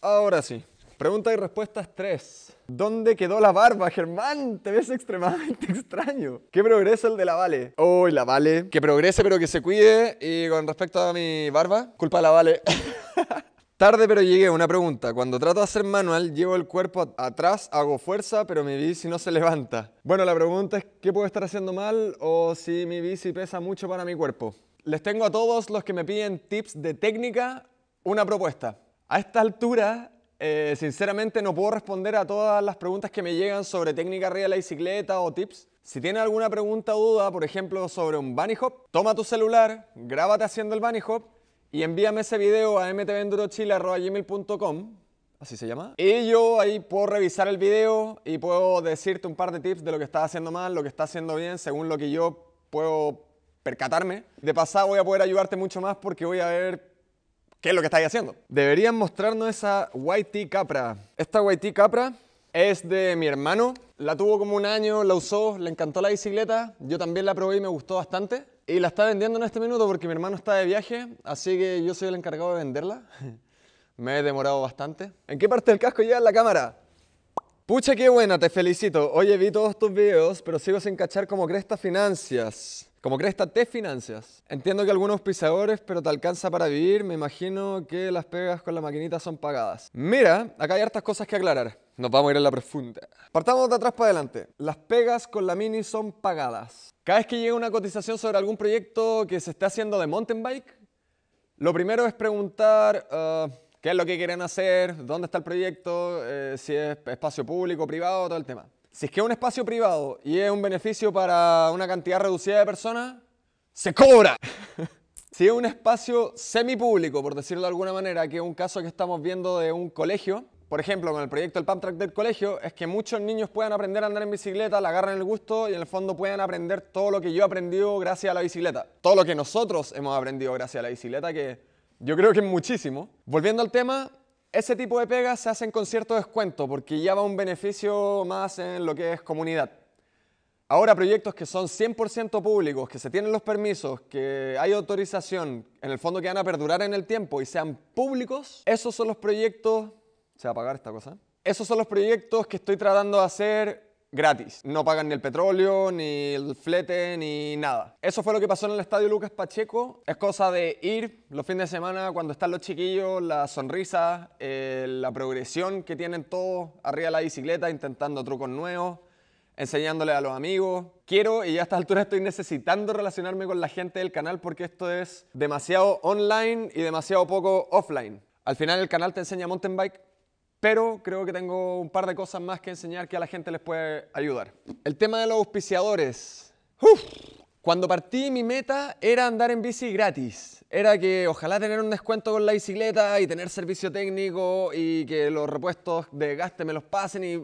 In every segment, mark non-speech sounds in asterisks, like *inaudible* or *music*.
Ahora sí. Pregunta y respuestas 3. ¿Dónde quedó la barba, Germán? Te ves extremadamente *laughs* extraño. ¿Qué progresa el de la Vale? Uy, la Vale. Que progrese, pero que se cuide. Y con respecto a mi barba, culpa la Vale. *laughs* Tarde pero llegué, una pregunta. Cuando trato de hacer manual, llevo el cuerpo atrás, hago fuerza, pero mi bici no se levanta. Bueno, la pregunta es qué puedo estar haciendo mal o si mi bici pesa mucho para mi cuerpo. Les tengo a todos los que me piden tips de técnica una propuesta. A esta altura, eh, sinceramente no puedo responder a todas las preguntas que me llegan sobre técnica real de la bicicleta o tips. Si tienes alguna pregunta o duda, por ejemplo, sobre un bunny hop, toma tu celular, grábate haciendo el bunny hop y envíame ese video a mtvendurochile.com así se llama. Y yo ahí puedo revisar el video y puedo decirte un par de tips de lo que estás haciendo mal, lo que estás haciendo bien, según lo que yo puedo percatarme. De pasada voy a poder ayudarte mucho más porque voy a ver ¿Qué es lo que estáis haciendo? Deberían mostrarnos esa YT Capra. Esta YT Capra es de mi hermano. La tuvo como un año, la usó, le encantó la bicicleta. Yo también la probé y me gustó bastante. Y la está vendiendo en este minuto porque mi hermano está de viaje, así que yo soy el encargado de venderla. *laughs* me he demorado bastante. ¿En qué parte del casco lleva la cámara? Pucha, qué buena, te felicito. Oye, vi todos tus videos, pero sigo sin cachar como cresta financias. Como cresta te financias. Entiendo que algunos pisadores, pero te alcanza para vivir. Me imagino que las pegas con la maquinita son pagadas. Mira, acá hay hartas cosas que aclarar. Nos vamos a ir a la profunda. Partamos de atrás para adelante. Las pegas con la mini son pagadas. Cada vez que llega una cotización sobre algún proyecto que se esté haciendo de mountain bike, lo primero es preguntar... Ah, qué es lo que quieren hacer, dónde está el proyecto, eh, si es espacio público, privado, todo el tema. Si es que es un espacio privado y es un beneficio para una cantidad reducida de personas, se cobra. *laughs* si es un espacio semipúblico, por decirlo de alguna manera, que es un caso que estamos viendo de un colegio, por ejemplo, con el proyecto del Pump Track del colegio, es que muchos niños puedan aprender a andar en bicicleta, la agarran el gusto y en el fondo puedan aprender todo lo que yo he aprendido gracias a la bicicleta. Todo lo que nosotros hemos aprendido gracias a la bicicleta, que yo creo que muchísimo. Volviendo al tema, ese tipo de pegas se hacen con cierto descuento porque ya va un beneficio más en lo que es comunidad. Ahora proyectos que son 100% públicos, que se tienen los permisos, que hay autorización, en el fondo que van a perdurar en el tiempo y sean públicos, esos son los proyectos... ¿Se va a pagar esta cosa? Esos son los proyectos que estoy tratando de hacer gratis. No pagan ni el petróleo, ni el flete, ni nada. Eso fue lo que pasó en el estadio Lucas Pacheco. Es cosa de ir los fines de semana cuando están los chiquillos, la sonrisa, eh, la progresión que tienen todos arriba de la bicicleta, intentando trucos nuevos, enseñándole a los amigos. Quiero y a esta altura estoy necesitando relacionarme con la gente del canal porque esto es demasiado online y demasiado poco offline. Al final el canal te enseña mountain bike, pero creo que tengo un par de cosas más que enseñar que a la gente les puede ayudar. El tema de los auspiciadores. Cuando partí mi meta era andar en bici gratis. Era que ojalá tener un descuento con la bicicleta y tener servicio técnico y que los repuestos de gaste me los pasen y...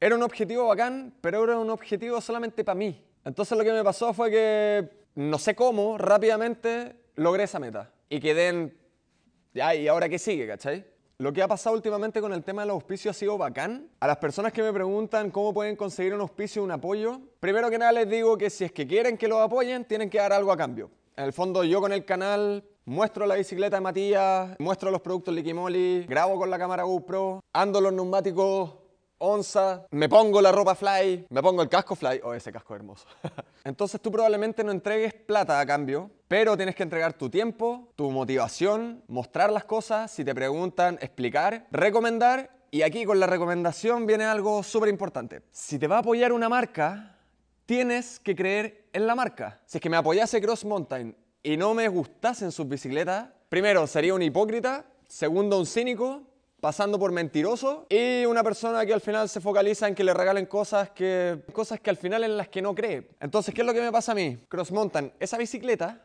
Era un objetivo bacán, pero era un objetivo solamente para mí. Entonces lo que me pasó fue que no sé cómo, rápidamente logré esa meta. Y quedé en... Ya, ¿y ahora qué sigue, cachai? Lo que ha pasado últimamente con el tema del auspicio ha sido bacán. A las personas que me preguntan cómo pueden conseguir un auspicio, un apoyo, primero que nada les digo que si es que quieren que los apoyen, tienen que dar algo a cambio. En el fondo yo con el canal muestro la bicicleta de Matías, muestro los productos Likimoli, grabo con la cámara GoPro, ando los neumáticos onza, me pongo la ropa fly, me pongo el casco fly, o oh, ese casco hermoso. *laughs* Entonces tú probablemente no entregues plata a cambio, pero tienes que entregar tu tiempo, tu motivación, mostrar las cosas, si te preguntan, explicar, recomendar. Y aquí con la recomendación viene algo súper importante. Si te va a apoyar una marca, tienes que creer en la marca. Si es que me apoyase Cross Mountain y no me gustasen sus bicicletas, primero sería un hipócrita, segundo un cínico pasando por mentiroso y una persona que al final se focaliza en que le regalen cosas que, cosas que al final en las que no cree. Entonces, ¿qué es lo que me pasa a mí? crossmontan esa bicicleta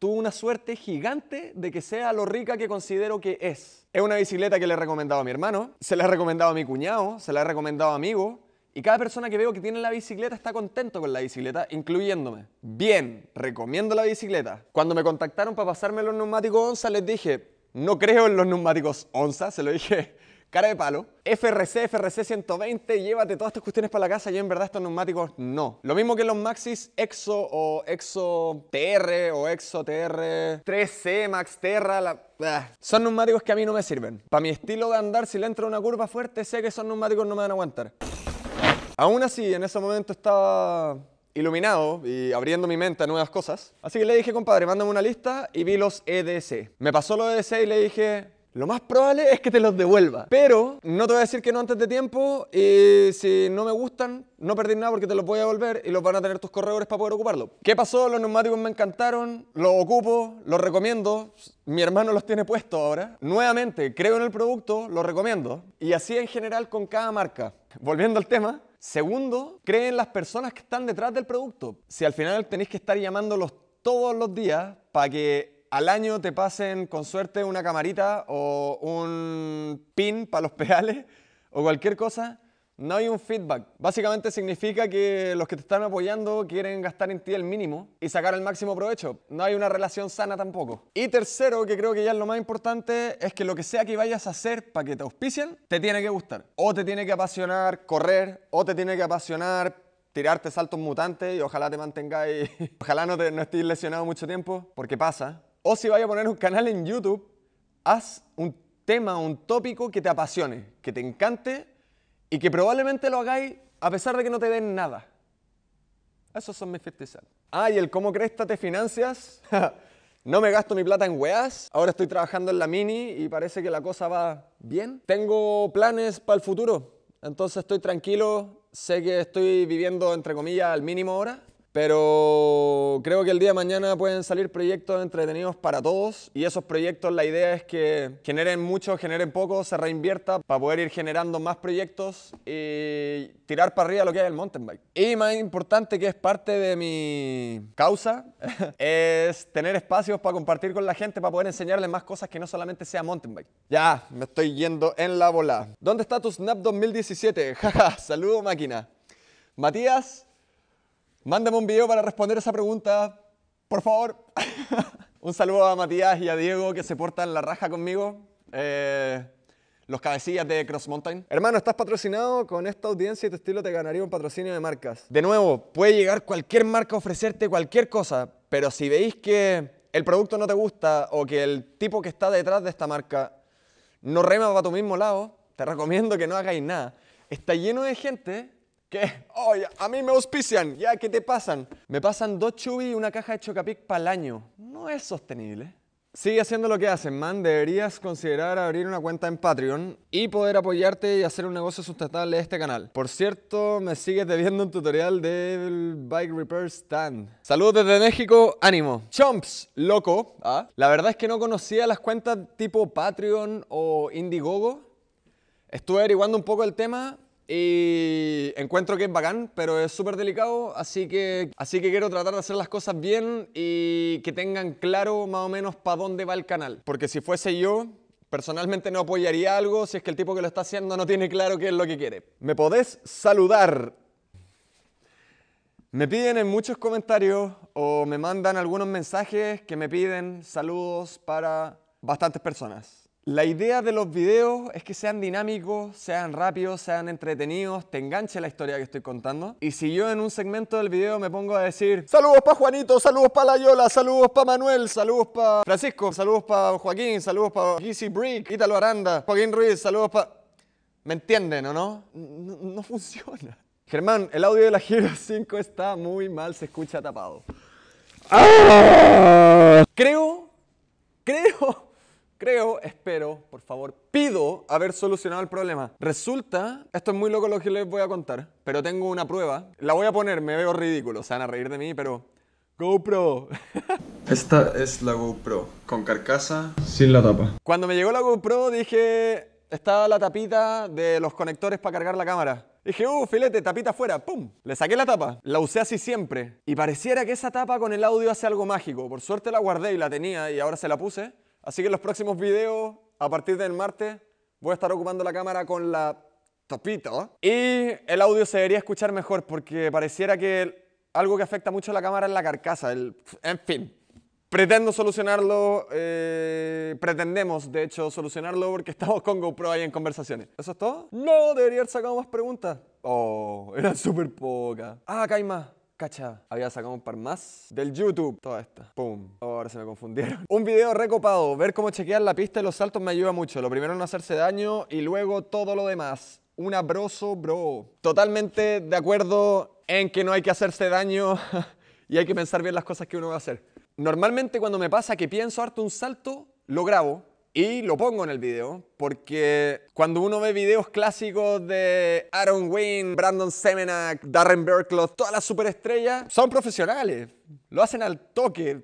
tuvo una suerte gigante de que sea lo rica que considero que es. Es una bicicleta que le he recomendado a mi hermano, se la he recomendado a mi cuñado, se la he recomendado a amigos. Y cada persona que veo que tiene la bicicleta está contento con la bicicleta, incluyéndome. Bien, recomiendo la bicicleta. Cuando me contactaron para pasarme los neumáticos Onza, les dije, no creo en los neumáticos Onza, se lo dije cara de palo. FRC, FRC 120, llévate todas tus cuestiones para la casa. Yo en verdad estos neumáticos no. Lo mismo que los Maxis EXO o EXO TR o EXO TR 3C Max Terra. Ah, son neumáticos que a mí no me sirven. Para mi estilo de andar, si le entro una curva fuerte, sé que esos neumáticos no me van a aguantar. Aún así, en ese momento estaba iluminado y abriendo mi mente a nuevas cosas. Así que le dije, compadre, mándame una lista y vi los EDC. Me pasó los EDC y le dije, lo más probable es que te los devuelva. Pero no te voy a decir que no antes de tiempo y si no me gustan, no perdí nada porque te los voy a devolver y los van a tener tus corredores para poder ocuparlo. ¿Qué pasó? Los neumáticos me encantaron, los ocupo, los recomiendo. Mi hermano los tiene puestos ahora. Nuevamente, creo en el producto, lo recomiendo. Y así en general con cada marca. Volviendo al tema, Segundo, creen las personas que están detrás del producto. Si al final tenéis que estar llamándolos todos los días para que al año te pasen con suerte una camarita o un pin para los *laughs* pedales o cualquier cosa, no hay un feedback. Básicamente significa que los que te están apoyando quieren gastar en ti el mínimo y sacar el máximo provecho. No hay una relación sana tampoco. Y tercero, que creo que ya es lo más importante, es que lo que sea que vayas a hacer para que te auspicien, te tiene que gustar. O te tiene que apasionar correr, o te tiene que apasionar tirarte saltos mutantes y ojalá te mantengáis, *laughs* ojalá no, te, estés lesionado mucho tiempo, porque pasa. O si vayas a poner un canal en YouTube, haz un tema, un tópico que te apasione, que te encante y que probablemente lo hagáis a pesar de que no te den nada. Esos son mis 50 Ay ah, el cómo cresta te financias. *laughs* no me gasto mi plata en weas. Ahora estoy trabajando en la mini y parece que la cosa va bien. Tengo planes para el futuro. Entonces estoy tranquilo. Sé que estoy viviendo, entre comillas, al mínimo ahora. Pero creo que el día de mañana pueden salir proyectos entretenidos para todos y esos proyectos la idea es que generen mucho, generen poco, se reinvierta para poder ir generando más proyectos y tirar para arriba lo que es el mountain bike. Y más importante que es parte de mi causa *laughs* es tener espacios para compartir con la gente, para poder enseñarles más cosas que no solamente sea mountain bike. Ya, me estoy yendo en la bola. ¿Dónde está tu Snap 2017? *laughs* Jaja, saludo máquina. Matías, Mándame un video para responder esa pregunta, por favor. *laughs* un saludo a Matías y a Diego que se portan la raja conmigo. Eh, los cabecillas de Cross Mountain. Hermano, estás patrocinado con esta audiencia y tu estilo te ganaría un patrocinio de marcas. De nuevo, puede llegar cualquier marca a ofrecerte cualquier cosa, pero si veis que el producto no te gusta o que el tipo que está detrás de esta marca no rema para tu mismo lado, te recomiendo que no hagáis nada. Está lleno de gente ¿Qué? Oye, a mí me auspician, ya que te pasan. Me pasan dos chubis y una caja de Chocapic para el año. No es sostenible. Sigue haciendo lo que hacen, man. Deberías considerar abrir una cuenta en Patreon y poder apoyarte y hacer un negocio sustentable de este canal. Por cierto, me sigues debiendo un tutorial del Bike Repair Stand. Saludos desde México, ánimo. Chomps, loco. Ah. La verdad es que no conocía las cuentas tipo Patreon o Indiegogo. Estuve averiguando un poco el tema y encuentro que es bacán, pero es súper delicado, así que, así que quiero tratar de hacer las cosas bien y que tengan claro más o menos para dónde va el canal. Porque si fuese yo, Personalmente no apoyaría algo si es que el tipo que lo está haciendo no tiene claro qué es lo que quiere. ¿Me podés saludar? Me piden en muchos comentarios o me mandan algunos mensajes que me piden saludos para bastantes personas. La idea de los videos es que sean dinámicos, sean rápidos, sean entretenidos, te enganche la historia que estoy contando. Y si yo en un segmento del video me pongo a decir saludos para Juanito, saludos para Layola, saludos para Manuel, saludos para Francisco, saludos para Joaquín, saludos para Gizzy Brick, Ítalo Aranda, Joaquín Ruiz, saludos para... ¿Me entienden o no? No, *laughs* funciona. Germán, el audio de la Giro *laughs* 5 está muy mal, se escucha tapado. ¡Ah! Creo, creo creo, espero, por favor, pido haber solucionado el problema. Resulta, esto es muy loco lo que les voy a contar, pero tengo una prueba. La voy a poner, me veo ridículo, se van a reír de mí, pero... GoPro. *laughs* Esta es la GoPro, con carcasa, sin la tapa. Cuando me llegó la GoPro dije, estaba la tapita de los conectores para cargar la cámara. Dije, uh, filete, tapita afuera, ¡pum! Le saqué la tapa, la usé así siempre. Y pareciera que esa tapa con el audio hace algo mágico. Por suerte la guardé y la tenía y ahora se la puse. Así que en los próximos videos, a partir del martes, voy a estar ocupando la cámara con la topito. ¿ah? Y el audio se debería escuchar mejor porque pareciera que algo que afecta mucho a la cámara es la carcasa. en fin, pretendo solucionarlo, eh, pretendemos de hecho solucionarlo porque *laughs* estamos con GoPro ahí en conversaciones. ¿Eso es todo? No, debería haber sacado más preguntas. Oh, *laughs* eran súper pocas. Ah, acá hay más había sacado un par más del YouTube. Toda esta. Pum. Ahora se me confundieron. *laughs* Un video recopado. Ver cómo chequear la pista y los saltos me ayuda mucho. Lo primero no hacerse daño y luego todo lo demás. Un abroso bro. Totalmente de acuerdo en que no hay que hacerse daño *laughs* y hay que pensar bien las cosas que uno va a hacer. Normalmente cuando me pasa que pienso harto un salto, lo grabo y lo pongo en el video porque cuando uno ve videos clásicos de Aaron Wayne, Brandon Semenak, Darren Berkloff, todas las superestrellas, son profesionales. Lo hacen al toque,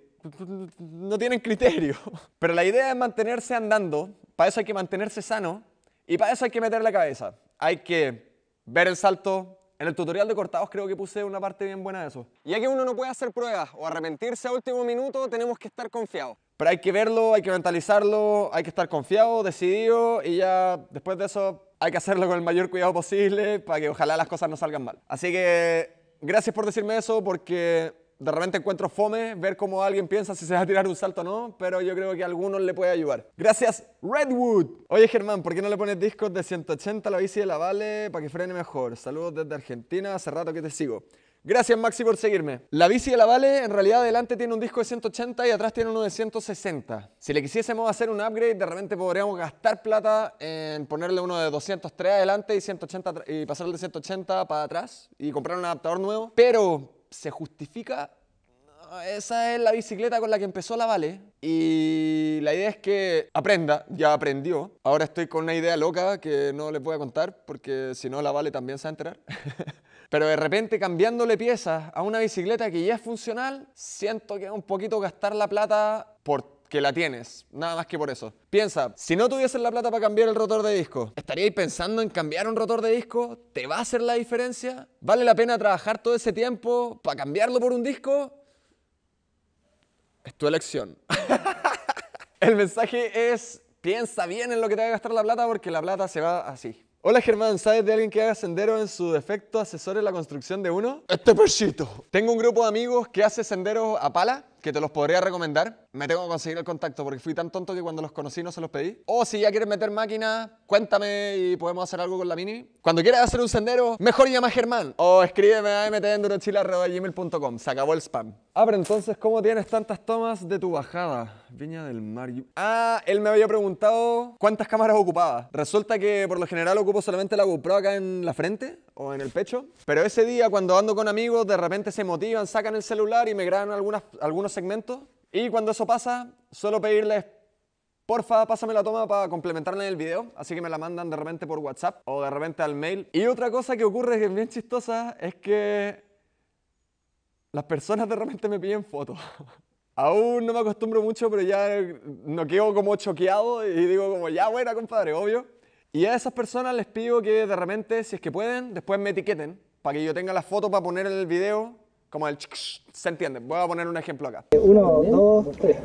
no tienen criterio. *laughs* Pero la idea es mantenerse andando, para eso hay que mantenerse sano y para eso hay que meter la cabeza. Hay que ver el salto, en el tutorial de cortados creo que puse una parte bien buena de eso. Ya que uno no puede hacer pruebas o arrepentirse a último minuto, tenemos que estar confiados. Pero hay que verlo, hay que mentalizarlo, hay que estar confiado, decidido y ya después de eso hay que hacerlo con el mayor cuidado posible para que ojalá las cosas no salgan mal. Así que gracias por decirme eso porque de repente encuentro fome ver cómo alguien piensa si se va a tirar un salto o no, pero yo creo que a algunos le puede ayudar. Gracias, Redwood. Oye, Germán, ¿por qué no le pones discos de 180 a la bici de la Vale para que frene mejor? Saludos desde Argentina, hace rato que te sigo. Gracias Maxi por seguirme. La bici de la Vale en realidad adelante tiene un disco de 180 y atrás tiene uno de 160. Si le quisiésemos hacer un upgrade, de repente podríamos gastar plata en ponerle uno de 203 adelante y, 180 y pasarle de 180 para atrás y comprar un adaptador nuevo. Pero se justifica. Ah, esa es la bicicleta con la que empezó la Vale. Y la idea es que aprenda, ya aprendió. Ahora estoy con una idea loca que no les voy a contar porque si no la Vale también se va enterar. *laughs* Pero de repente cambiándole piezas a una bicicleta que ya es funcional, siento que es un poquito gastar la plata por que la tienes, nada más que por eso. Piensa, si no tuvieses la plata para cambiar el rotor de disco, ¿estaríais pensando en cambiar un rotor de disco? ¿Te va a hacer la diferencia? ¿Vale la pena trabajar todo ese tiempo para cambiarlo por un disco? Es tu elección. *laughs* el mensaje es, piensa bien en lo que te va a gastar la plata porque la plata se va así. Hola Germán, ¿sabes de alguien que haga sendero en su defecto asesore la construcción de uno? Este perrito. Tengo un grupo de amigos que hace senderos a pala que te los podría recomendar. Me tengo que conseguir el contacto porque fui tan tonto que cuando los conocí no se los pedí. O si ya quieres meter máquina, cuéntame y podemos hacer algo con la mini. Cuando quieras hacer un sendero, mejor llama a Germán o escríbeme a mtndurochila.com. Se acabó el spam. Ah, pero entonces, ¿cómo tienes tantas tomas de tu bajada? Viña del Mar. Ah, él me había preguntado cuántas cámaras ocupaba. Resulta que por lo general ocupo solamente la GoPro acá en la frente o en el pecho. Pero ese día, cuando ando con amigos, de repente se motivan, sacan el celular y me graban algunas, algunos segmento segmentos. Y cuando eso pasa, suelo pedirles, porfa, pásame la toma para complementarla en el video. Así que me la mandan de repente por WhatsApp o de repente al mail. Y otra cosa que ocurre que es bien chistosa es que las personas de repente me piden fotos. *laughs* Aún no me acostumbro mucho, pero ya no quedo como choqueado y digo como, ya buena, compadre, obvio. Y a esas personas les pido que de repente, si es que pueden, después me etiqueten para que yo tenga la foto para poner en el video como el... ¿Se entiende? Voy a poner un ejemplo acá. Eh, uno, dos, tres.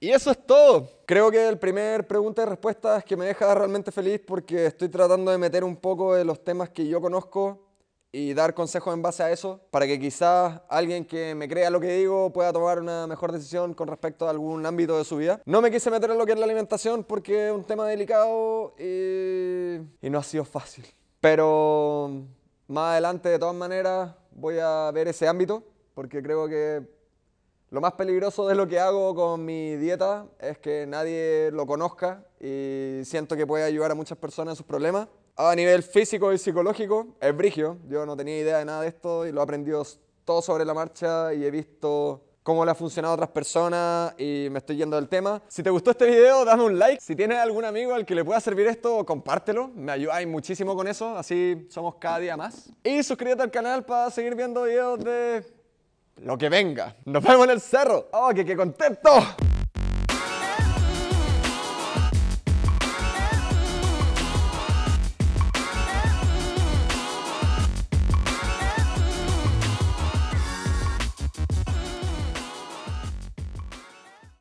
Y eso es todo. Creo que el primer pregunta y respuesta es que me deja realmente feliz porque estoy tratando de meter un poco de los temas que yo conozco y dar consejos en base a eso para que quizás alguien que me crea lo que digo pueda tomar una mejor decisión con respecto a algún ámbito de su vida. No me quise meter en lo que es la alimentación porque es un tema delicado y, y no ha sido fácil. Pero más adelante, de todas maneras, voy a ver ese ámbito, porque creo que lo más peligroso de lo que hago con mi dieta es que nadie lo conozca y siento que puede ayudar a muchas personas en sus problemas. A nivel físico y psicológico, es brigio. Yo no tenía idea de nada de esto y lo he aprendido todo sobre la marcha y he visto cómo le ha funcionado a otras personas y me estoy yendo del tema. Si te gustó este video, dame un like. Si tienes algún amigo al que le pueda servir esto, compártelo. Me ayudáis muchísimo con eso, así somos cada día más. Y suscríbete al canal para seguir viendo videos de lo que venga. Nos vemos en el cerro. ¡Oh, qué contento!